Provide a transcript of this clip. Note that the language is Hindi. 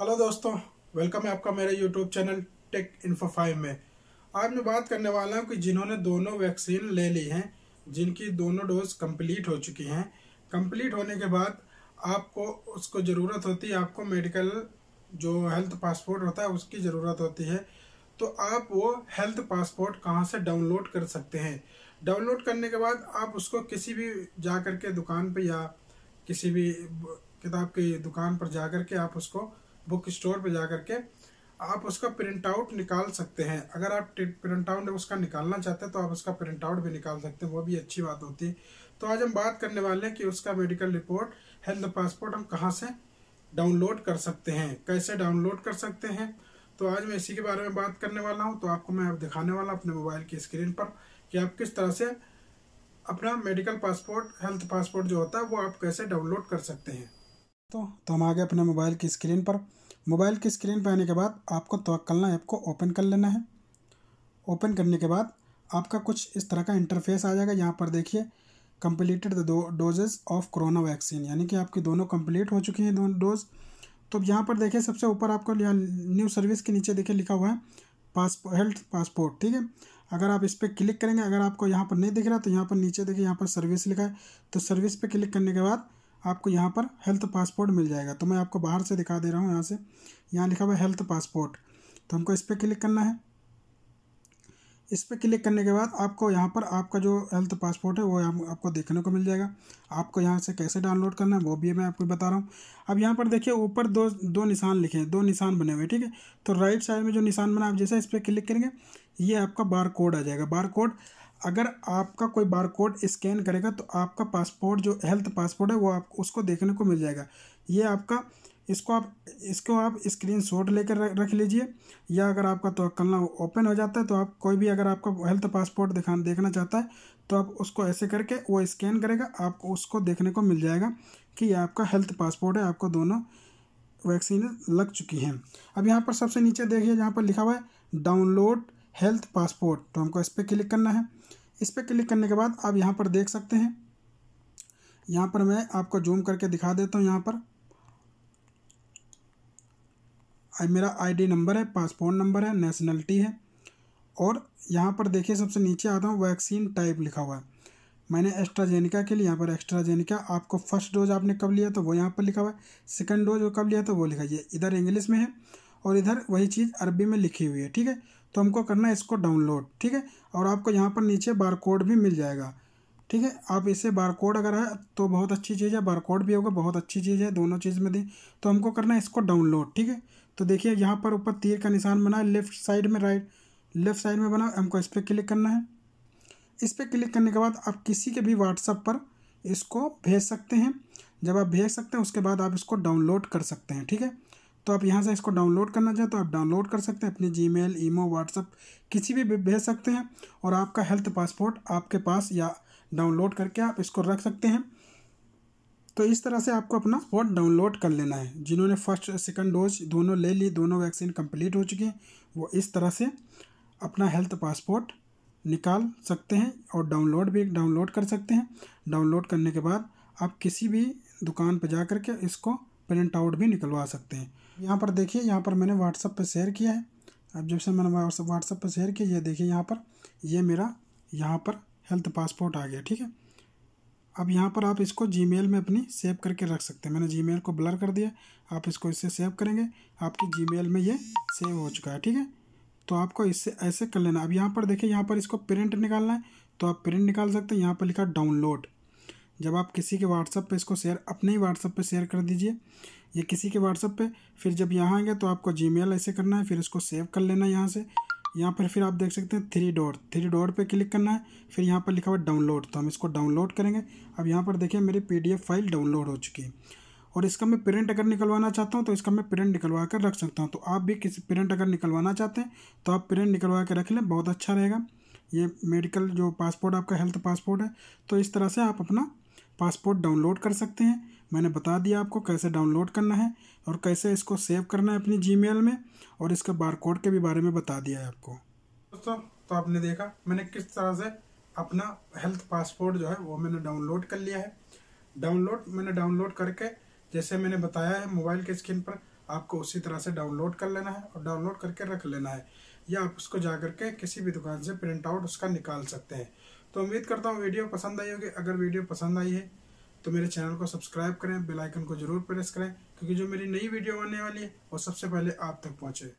हेलो दोस्तों वेलकम है आपका मेरा YouTube channel tech info five में आज मैं बात करने वाला हूँ कि जिन्होंने दोनों वैक्सीन ले ली हैं जिनकी दोनों डोज कंप्लीट हो चुकी हैं कंप्लीट होने के बाद आपको उसको ज़रूरत होती है आपको मेडिकल जो हेल्थ पासपोर्ट होता है उसकी ज़रूरत होती है तो आप वो हेल्थ पासपोर्ट कहाँ से डाउनलोड कर सकते हैं डाउनलोड करने के बाद आप उसको किसी भी जा के दुकान पर या किसी भी किताब की दुकान पर जा कर के आप उसको बुक स्टोर पर जा करके आप उसका प्रिंट आउट निकाल सकते हैं अगर आप प्रिंट आउट उसका निकालना चाहते हैं तो आप उसका प्रिंट आउट भी निकाल सकते हैं वो भी अच्छी बात होती है तो आज हम बात करने वाले हैं कि उसका मेडिकल रिपोर्ट हेल्थ पासपोर्ट हम कहाँ से डाउनलोड कर सकते हैं कैसे डाउनलोड कर सकते हैं तो आज मैं इसी के बारे में बात करने वाला हूँ तो आपको मैं अब दिखाने वाला अपने मोबाइल की स्क्रीन पर कि आप किस तरह से अपना मेडिकल पासपोर्ट हेल्थ पासपोर्ट जो होता है वो आप कैसे डाउनलोड कर सकते हैं तो, तो हम आ गए अपने मोबाइल की स्क्रीन पर मोबाइल की स्क्रीन पर आने के बाद आपको तोक्लना ऐप को ओपन कर लेना है ओपन करने के बाद आपका कुछ इस तरह का इंटरफेस आ जाएगा यहाँ पर देखिए कम्प्लीटेड द दो डोजेज ऑफ कोरोना वैक्सीन यानी कि आपकी दोनों कम्प्लीट हो चुकी हैं दोनों डोज तो यहाँ पर देखिए सबसे ऊपर आपको यहाँ न्यू सर्विस के नीचे देखिए लिखा हुआ है पासपो हेल्थ पासपोर्ट ठीक है अगर आप इस पर क्लिक करेंगे अगर आपको यहाँ पर नहीं दिख रहा तो यहाँ पर नीचे देखिए यहाँ पर सर्विस लिखा है तो सर्विस पर क्लिक करने के बाद आपको यहाँ पर हेल्थ पासपोर्ट मिल जाएगा तो मैं आपको बाहर से दिखा दे रहा हूँ यहाँ से यहाँ लिखा हुआ है हेल्थ पासपोर्ट तो हमको इस पर क्लिक करना है इस पर क्लिक करने के बाद आपको यहाँ पर आपका जो हेल्थ पासपोर्ट है वो आपको देखने को मिल जाएगा आपको यहाँ से कैसे डाउनलोड करना है वो भी मैं आपको बता रहा हूँ अब यहाँ पर देखिए ऊपर दो दो निशान लिखे हैं दो निशान बने हुए ठीक है तो राइट साइड में जो निशान बना आप जैसे इस पर क्लिक करेंगे ये आपका बार कोड आ जाएगा बार कोड अगर आपका कोई बार कोड स्कैन करेगा तो आपका पासपोर्ट जो हेल्थ पासपोर्ट है वो आप उसको देखने को मिल जाएगा ये आपका इसको आप इसको आप स्क्रीन शॉट लेकर रख लीजिए या अगर आपका तो कलना ओपन हो जाता है तो आप कोई भी अगर आपका हेल्थ पासपोर्ट दिखा देखना चाहता है तो आप उसको ऐसे करके वो स्कैन करेगा आपको उसको देखने को मिल जाएगा कि यह आपका हेल्थ पासपोर्ट है आपको दोनों वैक्सीन लग चुकी हैं अब यहाँ पर सबसे नीचे देखिए जहाँ पर लिखा हुआ है डाउनलोड हेल्थ पासपोर्ट तो हमको इस पर क्लिक करना है इस पर क्लिक करने के बाद आप यहाँ पर देख सकते हैं यहाँ पर मैं आपको जूम करके दिखा देता हूँ यहाँ पर मेरा आईडी नंबर है पासपोर्ट नंबर है नेशनलिटी है और यहाँ पर देखिए सबसे नीचे आता हूँ वैक्सीन टाइप लिखा हुआ है मैंने एस्ट्राजेनिका के लिए यहाँ पर एस्ट्राजेनिका आपको फर्स्ट डोज आपने कब लिया तो वो यहाँ पर लिखा हुआ है सेकेंड डोज कब लिया तो वो लिखा है इधर इंग्लिश में है और इधर वही चीज़ अरबी में लिखी हुई है ठीक है तो हमको करना है इसको डाउनलोड ठीक है और आपको यहाँ पर नीचे बार कोड भी मिल जाएगा ठीक है आप इसे बार कोड अगर है तो बहुत अच्छी चीज़ है बार कोड भी होगा बहुत अच्छी चीज़ है दोनों चीज़ में दी तो हमको करना है इसको डाउनलोड ठीक है तो देखिए यहाँ पर ऊपर तीर का निशान बना है लेफ्ट साइड में राइट लेफ्ट साइड में बना हमको इस पर क्लिक करना है इस पर क्लिक करने के बाद आप किसी के भी व्हाट्सअप पर इसको भेज सकते हैं जब आप भेज सकते हैं उसके बाद आप इसको डाउनलोड कर सकते हैं ठीक है तो आप यहाँ से इसको डाउनलोड करना चाहें तो आप डाउनलोड कर सकते हैं अपने जी मेल ईमो व्हाट्सअप किसी भी भेज सकते हैं और आपका हेल्थ पासपोर्ट आपके पास या डाउनलोड करके आप इसको रख सकते हैं तो इस तरह से आपको अपना पासपोर्ट डाउनलोड कर लेना है जिन्होंने फर्स्ट सेकंड डोज दोनों ले ली दोनों वैक्सीन कंप्लीट हो चुकी हैं वो इस तरह से अपना हेल्थ पासपोर्ट निकाल सकते हैं और डाउनलोड भी डाउनलोड कर सकते हैं डाउनलोड करने के बाद आप किसी भी दुकान पर जा कर के इसको प्रिंट आउट भी निकलवा सकते हैं यहाँ पर देखिए यहाँ पर मैंने व्हाट्सअप पर शेयर किया है अब जब से मैंने व्हाट्सअप पर शेयर किया ये देखिए यहाँ पर ये मेरा यहाँ पर हेल्थ पासपोर्ट आ गया ठीक है अब यहाँ पर आप इसको जी में अपनी सेव करके रख सकते हैं मैंने जी को ब्लर कर दिया आप इसको इससे सेव करेंगे आपकी जी में ये सेव हो चुका है ठीक है तो आपको इससे ऐसे कर लेना अब यहाँ पर देखिए यहाँ पर इसको प्रिंट निकालना है तो आप प्रिंट निकाल सकते हैं यहाँ पर लिखा डाउनलोड जब आप किसी के व्हाट्सअप पे इसको शेयर अपने ही व्हाट्सअप पे शेयर कर दीजिए ये किसी के व्हाट्सअप पे फिर जब यहाँ आएंगे तो आपको जी ऐसे करना है फिर इसको सेव कर लेना है यहाँ से यहाँ पर फिर आप देख सकते हैं थ्री डॉट थ्री डॉट पे क्लिक करना है फिर यहाँ पर लिखा हुआ डाउनलोड तो हम इसको डाउनलोड करेंगे अब यहाँ पर देखिए मेरी पी फाइल डाउनलोड हो चुकी है और इसका मैं प्रिंट अगर निकलवाना चाहता हूँ तो इसका मैं प्रिंट निकलवा कर रख सकता हूँ तो आप भी किसी प्रिंट अगर निकलवाना चाहते हैं तो आप प्रिंट निकलवा कर रख लें बहुत अच्छा रहेगा ये मेडिकल जो पासपोर्ट आपका हेल्थ पासपोर्ट है तो इस तरह से आप अपना पासपोर्ट डाउनलोड कर सकते हैं मैंने बता दिया आपको कैसे डाउनलोड करना है और कैसे इसको सेव करना है अपनी जी में और इसके बारकोड के भी बारे में बता दिया है आपको दोस्तों तो आपने देखा मैंने किस तरह से अपना हेल्थ पासपोर्ट जो है वो मैंने डाउनलोड कर लिया है डाउनलोड मैंने डाउनलोड करके जैसे मैंने बताया है मोबाइल के स्क्रीन पर आपको उसी तरह से डाउनलोड कर लेना है और डाउनलोड करके रख लेना है या आप उसको जा के किसी भी दुकान से प्रिंट आउट उसका निकाल सकते हैं तो उम्मीद करता हूँ वीडियो पसंद आई होगी अगर वीडियो पसंद आई है तो मेरे चैनल को सब्सक्राइब करें बेल आइकन को जरूर प्रेस करें क्योंकि जो मेरी नई वीडियो आने वाली है वो सबसे पहले आप तक पहुँचे